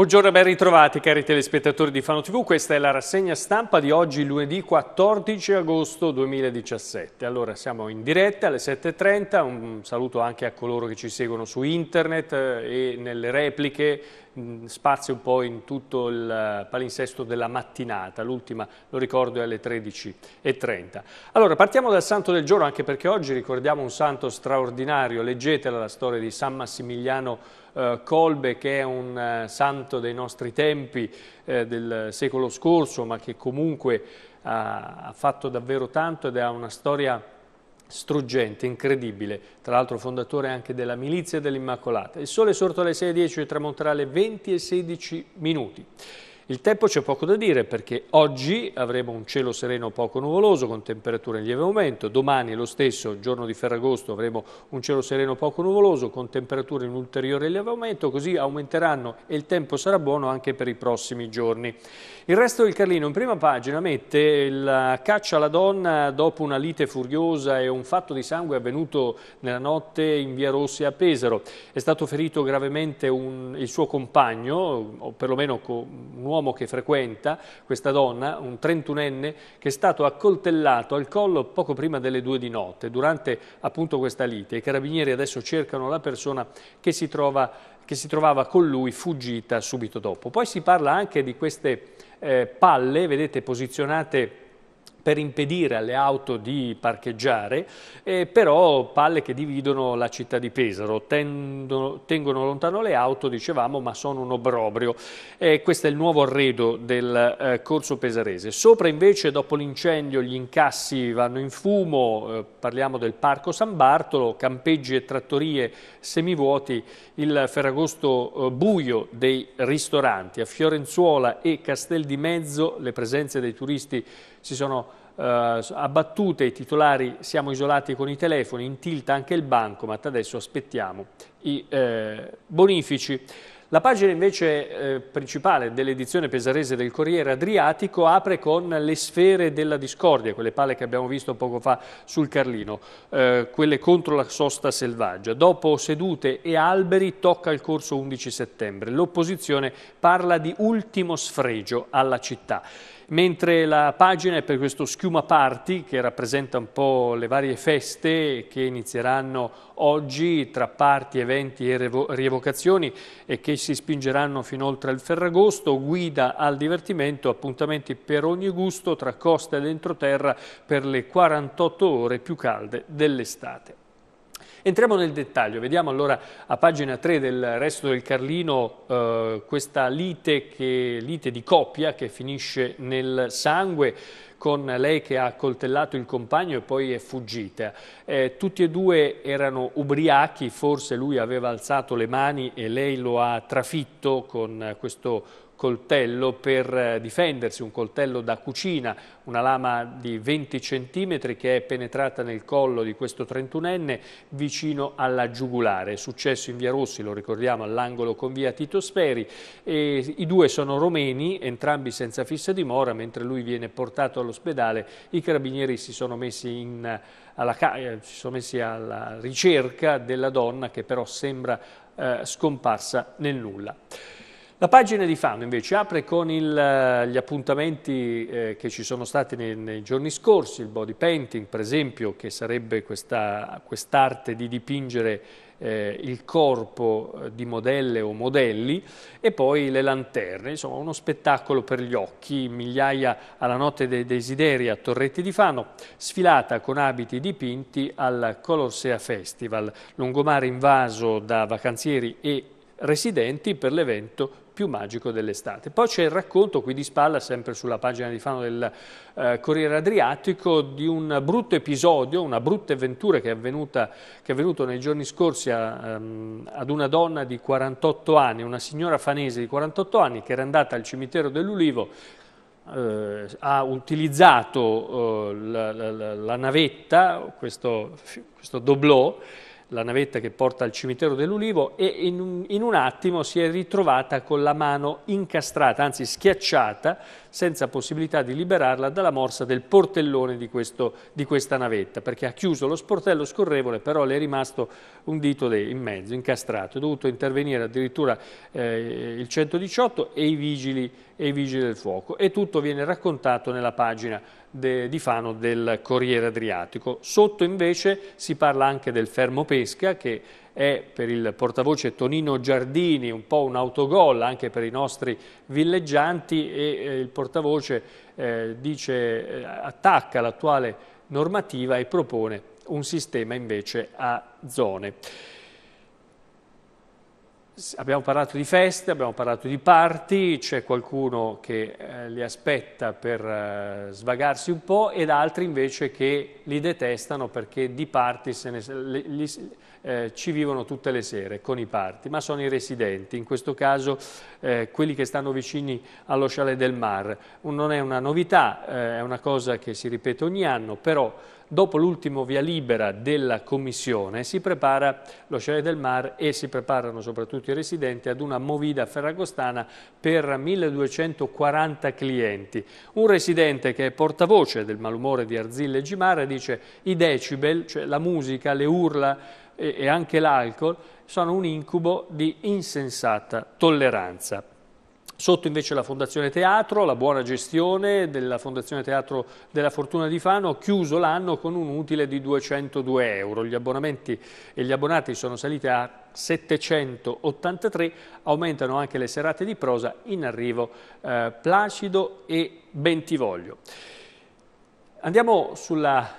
Buongiorno e ben ritrovati cari telespettatori di Fano TV, questa è la rassegna stampa di oggi lunedì 14 agosto 2017. Allora siamo in diretta alle 7.30, un saluto anche a coloro che ci seguono su internet eh, e nelle repliche spazio un po' in tutto il eh, palinsesto della mattinata, l'ultima lo ricordo è alle 13.30. Allora partiamo dal santo del giorno anche perché oggi ricordiamo un santo straordinario, leggetela la storia di San Massimiliano Uh, Colbe che è un uh, santo dei nostri tempi eh, del secolo scorso ma che comunque uh, ha fatto davvero tanto ed ha una storia struggente, incredibile, tra l'altro fondatore anche della Milizia dell'Immacolata. Il sole è sorto alle 6.10 e tramonterà alle 20.16 minuti. Il tempo c'è poco da dire perché oggi avremo un cielo sereno poco nuvoloso con temperature in lieve aumento, domani lo stesso, giorno di Ferragosto, avremo un cielo sereno poco nuvoloso con temperature in ulteriore lieve aumento, così aumenteranno e il tempo sarà buono anche per i prossimi giorni. Il resto del Carlino in prima pagina mette la caccia alla donna dopo una lite furiosa e un fatto di sangue avvenuto nella notte in via Rossi a Pesaro. È stato ferito gravemente un, il suo compagno, o perlomeno un uomo uomo che frequenta questa donna, un trentunenne, che è stato accoltellato al collo poco prima delle due di notte, durante appunto questa lite. I carabinieri adesso cercano la persona che si, trova, che si trovava con lui fuggita subito dopo. Poi si parla anche di queste eh, palle, vedete, posizionate per impedire alle auto di parcheggiare, eh, però palle che dividono la città di Pesaro, Tendono, tengono lontano le auto, dicevamo, ma sono un obrobrio. Eh, questo è il nuovo arredo del eh, Corso Pesarese. Sopra invece, dopo l'incendio, gli incassi vanno in fumo, eh, parliamo del Parco San Bartolo, campeggi e trattorie semivuoti, il ferragosto eh, buio dei ristoranti. A Fiorenzuola e Castel di Mezzo le presenze dei turisti si sono eh, abbattute, i titolari siamo isolati con i telefoni, in tilt anche il banco, ma adesso aspettiamo i eh, bonifici. La pagina invece eh, principale dell'edizione pesarese del Corriere Adriatico apre con le sfere della discordia, quelle palle che abbiamo visto poco fa sul Carlino, eh, quelle contro la sosta selvaggia. Dopo sedute e alberi tocca il corso 11 settembre. L'opposizione parla di ultimo sfregio alla città mentre la pagina è per questo schiuma party che rappresenta un po' le varie feste che inizieranno oggi tra parti, eventi e rievocazioni e che si spingeranno fino oltre il Ferragosto, guida al divertimento, appuntamenti per ogni gusto tra costa ed entroterra per le 48 ore più calde dell'estate. Entriamo nel dettaglio, vediamo allora a pagina 3 del resto del Carlino eh, questa lite, che, lite di coppia che finisce nel sangue con lei che ha coltellato il compagno e poi è fuggita. Eh, tutti e due erano ubriachi, forse lui aveva alzato le mani e lei lo ha trafitto con questo coltello per eh, difendersi, un coltello da cucina, una lama di 20 cm che è penetrata nel collo di questo 31enne vicino alla giugulare. È successo in Via Rossi, lo ricordiamo, all'angolo con Via Tito Speri. E I due sono romeni, entrambi senza fissa dimora, mentre lui viene portato all'ospedale. I carabinieri si sono messi, in, eh, alla, eh, si sono messi alla ricerca della donna che però sembra eh, scomparsa nel nulla. La pagina di Fano invece apre con il, eh, gli appuntamenti eh, che ci sono stati nei, nei, giorni scorsi, il body painting per esempio, che sarebbe quest'arte di dipingere eh, il corpo eh, di modelle o modelli e poi le lanterne, insomma uno spettacolo per gli occhi, migliaia alla notte dei desideri a Torretti di Fano, sfilata con abiti dipinti al Colossea Festival, lungomare invaso da vacanzieri e residenti per l'evento più magico dell'estate. Poi c'è il racconto qui di spalla, sempre sulla pagina di Fano del eh, Corriere Adriatico, di un brutto episodio, una brutta avventura che è, avvenuta, che è avvenuto nei giorni scorsi a, um, ad una donna di 48 anni, una signora fanese di 48 anni che era andata al cimitero dell'Ulivo, eh, ha utilizzato eh, la, la, la, navetta, questo, questo doblò, la navetta che porta al cimitero dell'Ulivo e in un, in un attimo si è ritrovata con la mano incastrata, anzi schiacciata, senza possibilità di liberarla dalla morsa del portellone di, questo, di questa navetta, perché ha chiuso lo sportello scorrevole, però le è rimasto un dito in mezzo, incastrato. È dovuto intervenire addirittura eh, il 118 e i, vigili, e i vigili del fuoco. E tutto viene raccontato nella pagina De, di Fano del Corriere Adriatico. Sotto invece si parla anche del fermo pesca che è per il portavoce Tonino Giardini un po' un autogol anche per i nostri villeggianti e eh, il portavoce eh, dice, eh, attacca l'attuale normativa e propone un sistema invece a zone. Abbiamo parlato di feste, abbiamo parlato di party, c'è qualcuno che eh, li aspetta per eh, svagarsi un po' ed altri invece che li detestano perché di party ne, li, li, eh, ci vivono tutte le sere con i party, ma sono i residenti, in questo caso eh, quelli che stanno vicini allo chalet del Mar. Non è una novità, eh, è una cosa che si ripete ogni anno, però Dopo l'ultimo via libera della Commissione si prepara lo l'Oceano del Mar e si preparano soprattutto i residenti ad una movida ferragostana per 1240 clienti. Un residente che è portavoce del malumore di Arzille Gimara dice i decibel, cioè la musica, le urla e anche l'alcol sono un incubo di insensata tolleranza. Sotto invece la Fondazione Teatro, la buona gestione della Fondazione Teatro della Fortuna di Fano, chiuso l'anno con un utile di 202 euro. Gli abbonamenti e gli abbonati sono saliti a 783, aumentano anche le serate di prosa in arrivo eh, Placido e Bentivoglio. Andiamo sulla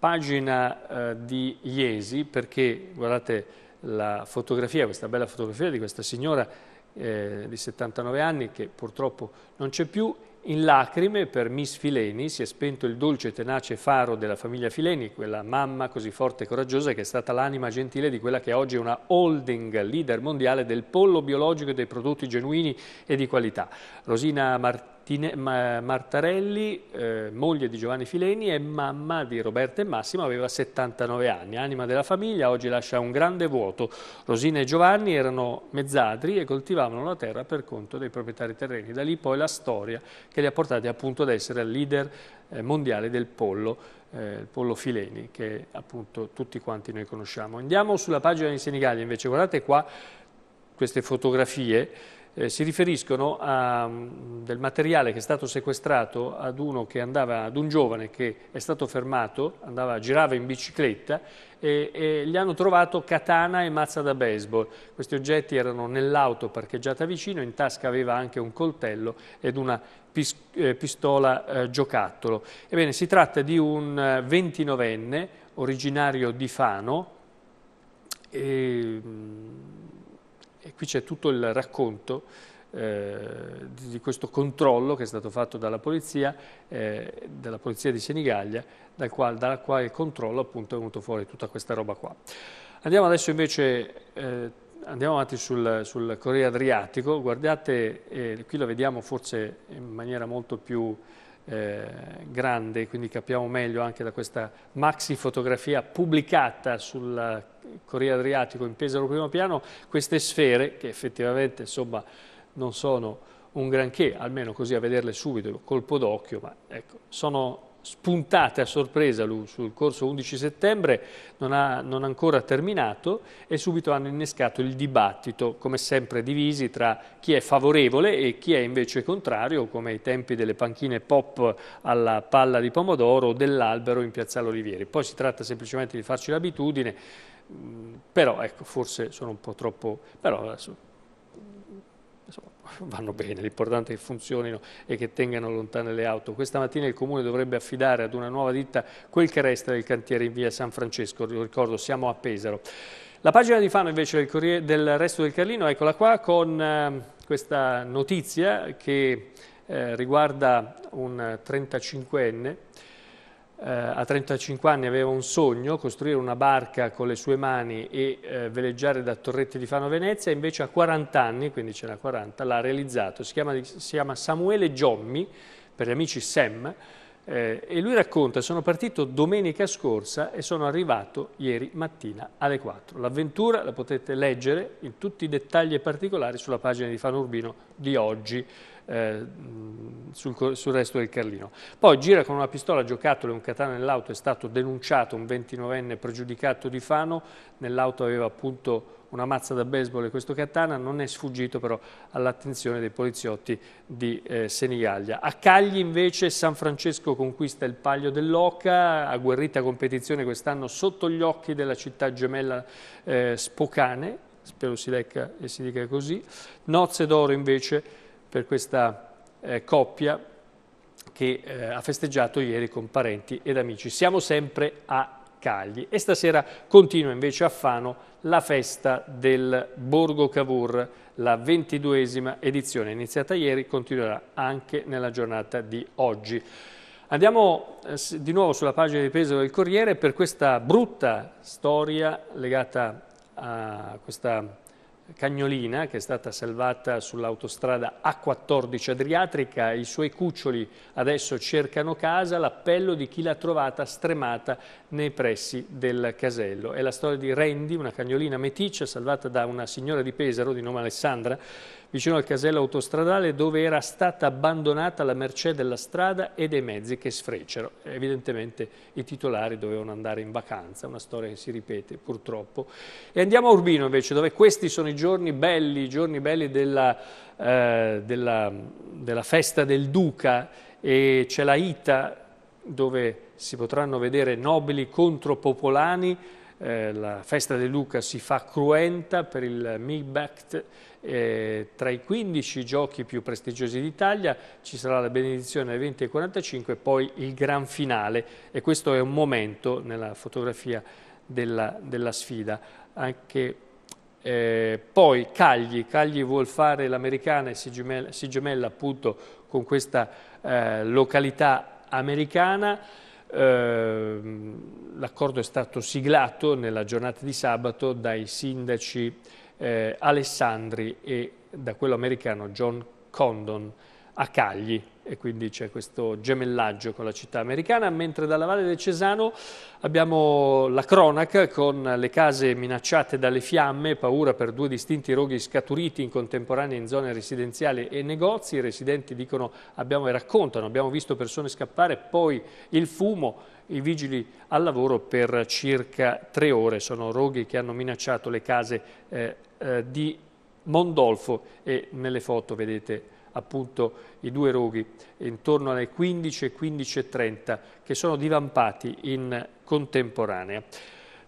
pagina eh, di Iesi perché guardate la fotografia, questa bella fotografia di questa signora eh, di 79 anni che purtroppo non c'è più, in lacrime per Miss Fileni si è spento il dolce e tenace faro della famiglia Fileni, quella mamma così forte e coraggiosa che è stata l'anima gentile di quella che oggi è una holding leader mondiale del pollo biologico e dei prodotti genuini e di qualità. Rosina Martini Tine, ma, Martarelli, eh, moglie di Giovanni Fileni e mamma di Roberto e Massimo, aveva 79 anni, anima della famiglia, oggi lascia un grande vuoto. Rosina e Giovanni erano mezzadri e coltivavano la terra per conto dei proprietari terreni. Da lì poi la storia che li ha portati appunto ad essere leader eh, mondiale del pollo. Eh, il pollo Fileni che appunto tutti quanti noi conosciamo. Andiamo sulla pagina di Senigallia invece, guardate qua queste fotografie eh, si riferiscono a mm, del materiale che è stato sequestrato ad, andava, ad un giovane che è stato fermato, andava, girava in bicicletta e, e, gli hanno trovato katana e mazza da baseball. Questi oggetti erano nell'auto parcheggiata vicino, in tasca aveva anche un coltello ed una pis, eh, pistola eh, giocattolo. Ebbene, si tratta di un eh, ventinovenne originario di Fano. E, mm, e qui c'è tutto il racconto eh, di questo controllo che è stato fatto dalla polizia, eh, dalla polizia di Senigallia, dal quale, dalla quale controllo appunto è venuto fuori tutta questa roba qua. Andiamo adesso invece, eh, andiamo avanti sul, sul Corriere Adriatico, guardate, eh, qui lo vediamo forse in maniera molto più eh, grande, quindi capiamo meglio anche da questa maxi fotografia pubblicata sul Corriere Adriatico in Pesaro primo piano, queste sfere che effettivamente insomma non sono un granché, almeno così a vederle subito, colpo d'occhio, ma ecco, sono spuntate a sorpresa sul corso 11 settembre, non ha, non ancora terminato e subito hanno innescato il dibattito, come sempre divisi tra chi è favorevole e chi è invece contrario, come ai tempi delle panchine pop alla palla di pomodoro o dell'albero in Piazzale Olivieri. Poi si tratta semplicemente di farci l'abitudine, mm, però ecco, forse sono un po' troppo... Però, adesso, vanno bene, l'importante è che funzionino e che tengano lontane le auto. Questa mattina il Comune dovrebbe affidare ad una nuova ditta quel che resta del cantiere in via San Francesco, lo ricordo siamo a Pesaro. La pagina di Fano invece del, del resto del Carlino, eccola qua, con ehm, questa notizia che eh, riguarda un 35enne eh, a 35 anni aveva un sogno, costruire una barca con le sue mani e eh, veleggiare da Torretti di Fano a Venezia, invece a 40 anni, quindi ce n'ha 40, l'ha realizzato, si chiama, si chiama Samuele Giommi, per gli amici Sam, eh, e lui racconta, sono partito domenica scorsa e sono arrivato ieri mattina alle 4. L'avventura la potete leggere in tutti i dettagli e particolari sulla pagina di Fano Urbino di oggi, eh, sul, sul, resto del Carlino. Poi gira con una pistola giocattolo e un katana nell'auto, è stato denunciato un 29enne pregiudicato di Fano, nell'auto aveva appunto una mazza da baseball e questo katana, non è sfuggito però all'attenzione dei poliziotti di eh, Senigallia. A Cagli invece San Francesco conquista il Paglio dell'Oca, agguerrita competizione quest'anno sotto gli occhi della città gemella eh, Spocane, spero si lecca e si dica così. Nozze d'oro invece per questa eh, coppia che eh, ha festeggiato ieri con parenti ed amici. Siamo sempre a Cagli. E stasera continua invece a Fano la festa del Borgo Cavour, la ventiduesima edizione, iniziata ieri, continuerà anche nella giornata di oggi. Andiamo eh, di nuovo sulla pagina di peso del Corriere per questa brutta storia legata a questa cagnolina che è stata salvata sull'autostrada A14 Adriatrica, i suoi cuccioli adesso cercano casa, l'appello di chi l'ha trovata stremata nei pressi del casello. È la storia di Randy, una cagnolina meticcia salvata da una signora di Pesaro di nome Alessandra vicino al casello autostradale dove era stata abbandonata la mercè della strada e dei mezzi che sfrecciano. Evidentemente i titolari dovevano andare in vacanza, una storia che si ripete purtroppo. E andiamo a Urbino invece, dove questi sono i giorni belli, i giorni belli della, eh, della, della festa del Duca e c'è la Ita dove si potranno vedere nobili contro popolani eh, la festa di Luca si fa cruenta per il Migbakt, eh, tra i 15 giochi più prestigiosi d'Italia ci sarà la benedizione alle 20.45 e poi il gran finale e questo è un momento nella fotografia della, della sfida. Anche eh, poi Cagli, Cagli vuole fare l'americana e si gemella, si gemella, appunto con questa eh, località americana Ehm, l'accordo è stato siglato nella giornata di sabato dai sindaci eh, Alessandri e da quello americano John Condon a Cagli e quindi c'è questo gemellaggio con la città americana, mentre dalla Valle del Cesano abbiamo la cronaca con le case minacciate dalle fiamme, paura per due distinti roghi scaturiti in contemporanea in zone residenziali e negozi, i residenti dicono abbiamo, e raccontano abbiamo visto persone scappare, poi il fumo i vigili al lavoro per circa tre ore. Sono roghi che hanno minacciato le case eh, eh, di Mondolfo e nelle foto vedete appunto i due roghi intorno alle 15 e 15.30 che sono divampati in contemporanea.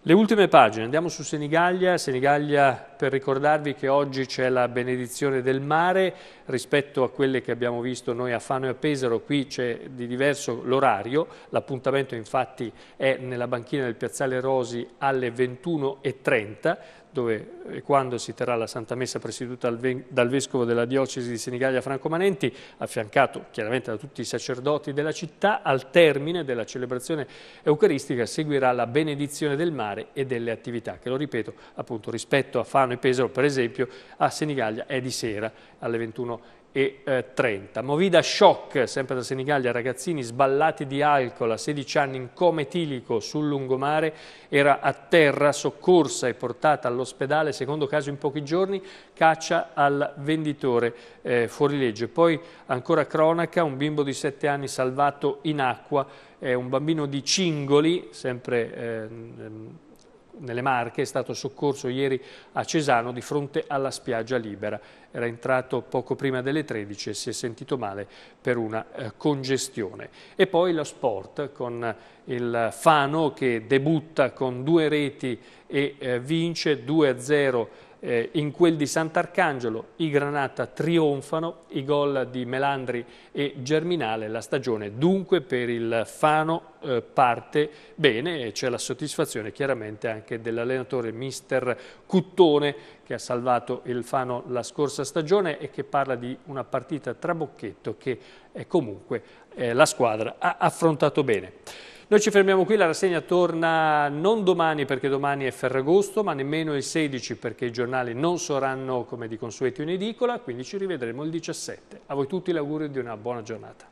Le ultime pagine, andiamo su Senigallia, Senigallia per ricordarvi che oggi c'è la benedizione del mare rispetto a quelle che abbiamo visto noi a Fano e a Pesaro, qui c'è di diverso l'orario, l'appuntamento infatti è nella banchina del Piazzale Rosi alle 21.30, dove e eh, quando si terrà la Santa Messa presieduta dal Vescovo della Diocesi di Senigallia Franco Manenti, affiancato chiaramente da tutti i sacerdoti della città, al termine della celebrazione eucaristica seguirà la benedizione del mare e delle attività, che lo ripeto appunto rispetto a Fano e Pesaro per esempio, a Senigallia è di sera alle 21.30 e 30. Eh, Movida Shock, sempre da Senigallia, ragazzini sballati di alcol a 16 anni in cometilico sul lungomare, era a terra, soccorsa e portata all'ospedale, secondo caso in pochi giorni, caccia al venditore eh, fuorilegge. Poi ancora cronaca, un bimbo di 7 anni salvato in acqua, eh, un bambino di Cingoli, sempre... Eh, nelle Marche, è stato soccorso ieri a Cesano di fronte alla spiaggia libera. Era entrato poco prima delle 13 e si è sentito male per una eh, congestione. E poi lo sport con il Fano che debutta con due reti e eh, vince 2-0 eh, in quel di Sant'Arcangelo i Granata trionfano, i gol di Melandri e Germinale, la stagione dunque per il Fano eh, parte bene e c'è la soddisfazione chiaramente anche dell'allenatore mister Cuttone che ha salvato il Fano la scorsa stagione e che parla di una partita trabocchetto che eh, comunque la squadra ha affrontato bene. Noi ci fermiamo qui, la rassegna torna non domani perché domani è Ferragosto, ma nemmeno il 16 perché i giornali non saranno come di consueto in edicola, quindi ci rivedremo il 17. A voi tutti l'augurio di una buona giornata.